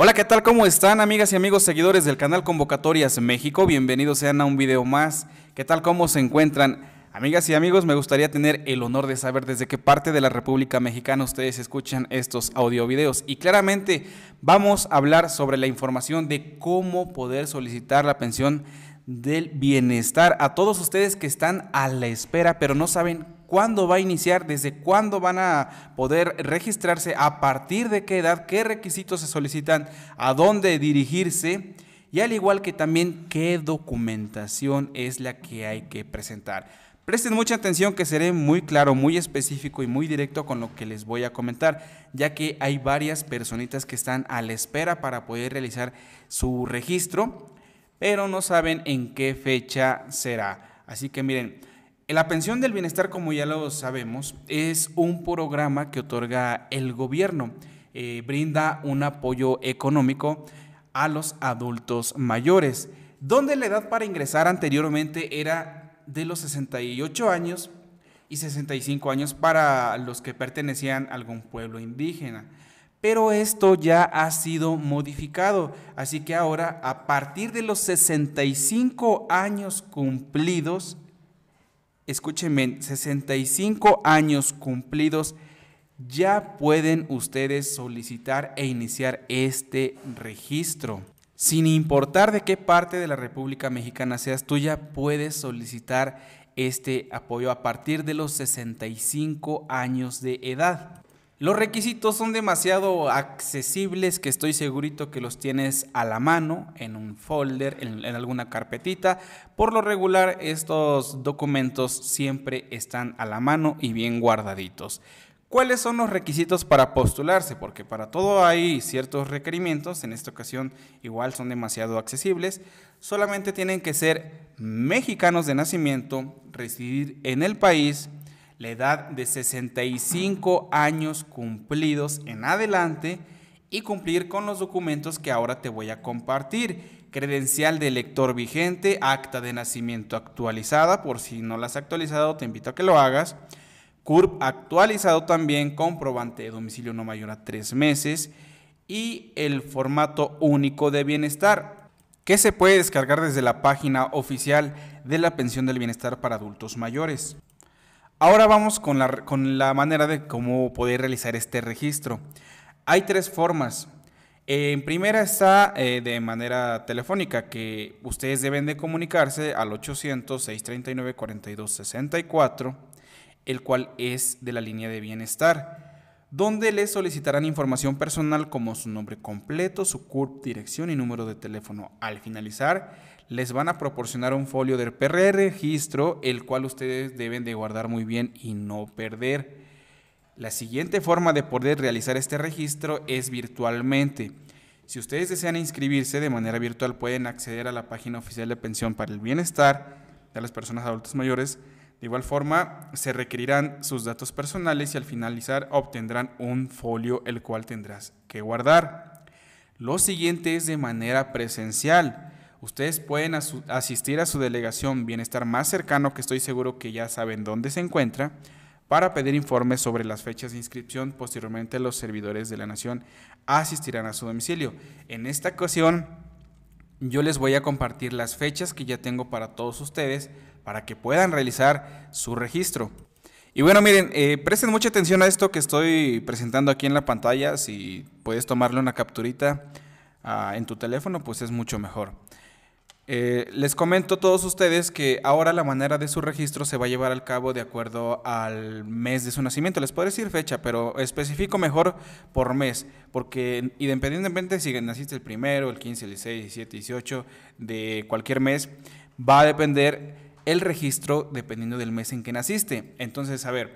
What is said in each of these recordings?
Hola, ¿qué tal? ¿Cómo están amigas y amigos seguidores del canal Convocatorias México? Bienvenidos sean a un video más. ¿Qué tal? ¿Cómo se encuentran? Amigas y amigos, me gustaría tener el honor de saber desde qué parte de la República Mexicana ustedes escuchan estos audiovideos. Y claramente vamos a hablar sobre la información de cómo poder solicitar la pensión del bienestar a todos ustedes que están a la espera, pero no saben cuándo va a iniciar, desde cuándo van a poder registrarse, a partir de qué edad, qué requisitos se solicitan, a dónde dirigirse y al igual que también qué documentación es la que hay que presentar. Presten mucha atención que seré muy claro, muy específico y muy directo con lo que les voy a comentar, ya que hay varias personitas que están a la espera para poder realizar su registro, pero no saben en qué fecha será. Así que miren, la pensión del bienestar, como ya lo sabemos, es un programa que otorga el gobierno. Eh, brinda un apoyo económico a los adultos mayores, donde la edad para ingresar anteriormente era de los 68 años y 65 años para los que pertenecían a algún pueblo indígena. Pero esto ya ha sido modificado, así que ahora a partir de los 65 años cumplidos, escúchenme, 65 años cumplidos, ya pueden ustedes solicitar e iniciar este registro. Sin importar de qué parte de la República Mexicana seas tuya, puedes solicitar este apoyo a partir de los 65 años de edad. Los requisitos son demasiado accesibles que estoy segurito que los tienes a la mano, en un folder, en, en, alguna carpetita. Por lo regular, estos documentos siempre están a la mano y bien guardaditos. ¿Cuáles son los requisitos para postularse? Porque para todo hay ciertos requerimientos, en esta ocasión igual son demasiado accesibles. Solamente tienen que ser mexicanos de nacimiento, residir en el país, la edad de 65 años cumplidos en adelante y cumplir con los documentos que ahora te voy a compartir. Credencial de lector vigente, acta de nacimiento actualizada, por si no la has actualizado te invito a que lo hagas. CURP actualizado también, comprobante de domicilio no mayor a tres meses y el formato único de bienestar, que se puede descargar desde la página oficial de la Pensión del Bienestar para Adultos Mayores. Ahora vamos con la, con la manera de cómo poder realizar este registro. Hay tres formas. En primera está eh, de manera telefónica, que ustedes deben de comunicarse al 800-639-4264, el cual es de la línea de bienestar donde les solicitarán información personal como su nombre completo, su CURP, dirección y número de teléfono. Al finalizar, les van a proporcionar un folio del PR registro, el cual ustedes deben de guardar muy bien y no perder. La siguiente forma de poder realizar este registro es virtualmente. Si ustedes desean inscribirse de manera virtual, pueden acceder a la página oficial de pensión para el bienestar de las personas adultas mayores de igual forma, se requerirán sus datos personales y al finalizar obtendrán un folio el cual tendrás que guardar. Lo siguiente es de manera presencial. Ustedes pueden asistir a su delegación bienestar más cercano, que estoy seguro que ya saben dónde se encuentra, para pedir informes sobre las fechas de inscripción. Posteriormente, los servidores de la nación asistirán a su domicilio. En esta ocasión, yo les voy a compartir las fechas que ya tengo para todos ustedes para que puedan realizar su registro. Y bueno, miren, eh, presten mucha atención a esto que estoy presentando aquí en la pantalla. Si puedes tomarle una capturita ah, en tu teléfono, pues es mucho mejor. Eh, les comento a todos ustedes que ahora la manera de su registro se va a llevar al cabo de acuerdo al mes de su nacimiento. Les puedo decir fecha, pero especifico mejor por mes, porque independientemente si naciste el primero, el 15, el 16, el 17, 18 de cualquier mes, va a depender el registro dependiendo del mes en que naciste. Entonces, a ver,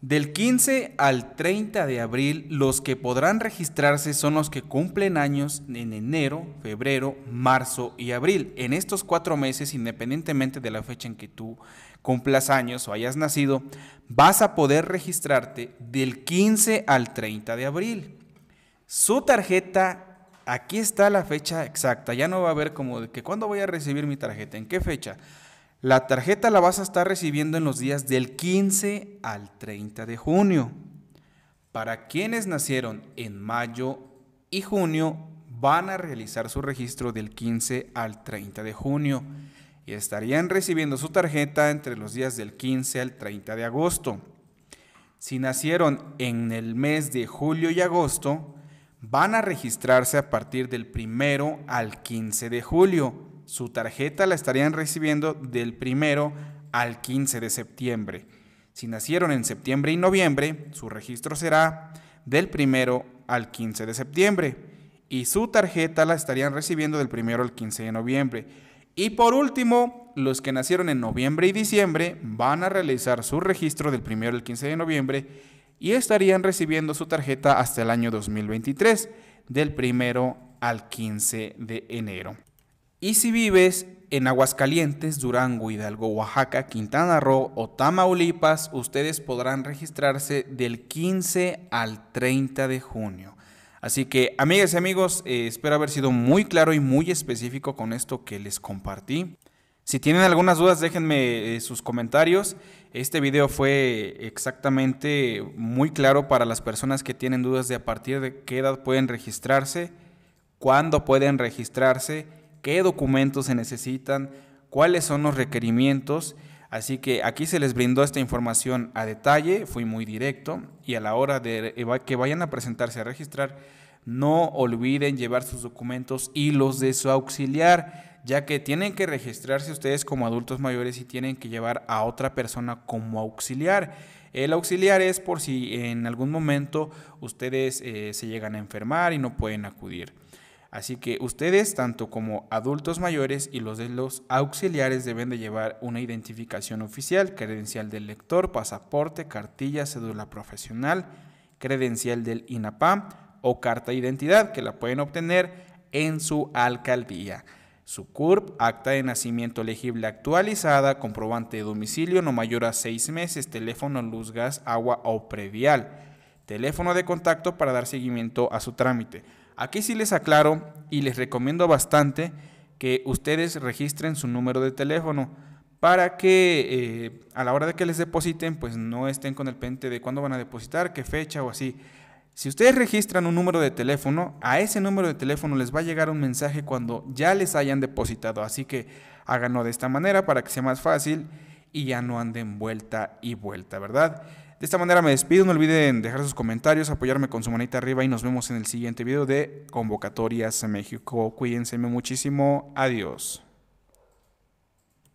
del 15 al 30 de abril, los que podrán registrarse son los que cumplen años en enero, febrero, marzo y abril. En estos cuatro meses, independientemente de la fecha en que tú cumplas años o hayas nacido, vas a poder registrarte del 15 al 30 de abril. Su tarjeta, aquí está la fecha exacta, ya no va a haber como de que cuándo voy a recibir mi tarjeta, en qué fecha. La tarjeta la vas a estar recibiendo en los días del 15 al 30 de junio. Para quienes nacieron en mayo y junio, van a realizar su registro del 15 al 30 de junio y estarían recibiendo su tarjeta entre los días del 15 al 30 de agosto. Si nacieron en el mes de julio y agosto, van a registrarse a partir del 1 al 15 de julio su tarjeta la estarían recibiendo del 1 al 15 de septiembre. Si nacieron en septiembre y noviembre, su registro será del 1 al 15 de septiembre y su tarjeta la estarían recibiendo del 1 al 15 de noviembre. Y por último, los que nacieron en noviembre y diciembre van a realizar su registro del 1 al 15 de noviembre y estarían recibiendo su tarjeta hasta el año 2023, del 1 al 15 de enero. Y si vives en Aguascalientes, Durango, Hidalgo, Oaxaca, Quintana Roo o Tamaulipas, ustedes podrán registrarse del 15 al 30 de junio. Así que, amigas y amigos, eh, espero haber sido muy claro y muy específico con esto que les compartí. Si tienen algunas dudas, déjenme eh, sus comentarios. Este video fue exactamente muy claro para las personas que tienen dudas de a partir de qué edad pueden registrarse, cuándo pueden registrarse qué documentos se necesitan, cuáles son los requerimientos. Así que aquí se les brindó esta información a detalle, fui muy directo y a la hora de que vayan a presentarse a registrar, no olviden llevar sus documentos y los de su auxiliar, ya que tienen que registrarse ustedes como adultos mayores y tienen que llevar a otra persona como auxiliar. El auxiliar es por si en algún momento ustedes eh, se llegan a enfermar y no pueden acudir. Así que ustedes, tanto como adultos mayores y los de los auxiliares, deben de llevar una identificación oficial, credencial del lector, pasaporte, cartilla, cédula profesional, credencial del INAPAM o carta de identidad que la pueden obtener en su alcaldía. Su CURP, acta de nacimiento legible actualizada, comprobante de domicilio no mayor a seis meses, teléfono, luz, gas, agua o previal, teléfono de contacto para dar seguimiento a su trámite. Aquí sí les aclaro y les recomiendo bastante que ustedes registren su número de teléfono para que eh, a la hora de que les depositen, pues no estén con el pente de cuándo van a depositar, qué fecha o así. Si ustedes registran un número de teléfono, a ese número de teléfono les va a llegar un mensaje cuando ya les hayan depositado. Así que háganlo de esta manera para que sea más fácil y ya no anden vuelta y vuelta, ¿verdad? De esta manera me despido, no olviden dejar sus comentarios, apoyarme con su manita arriba y nos vemos en el siguiente video de Convocatorias México. Cuídense muchísimo, adiós.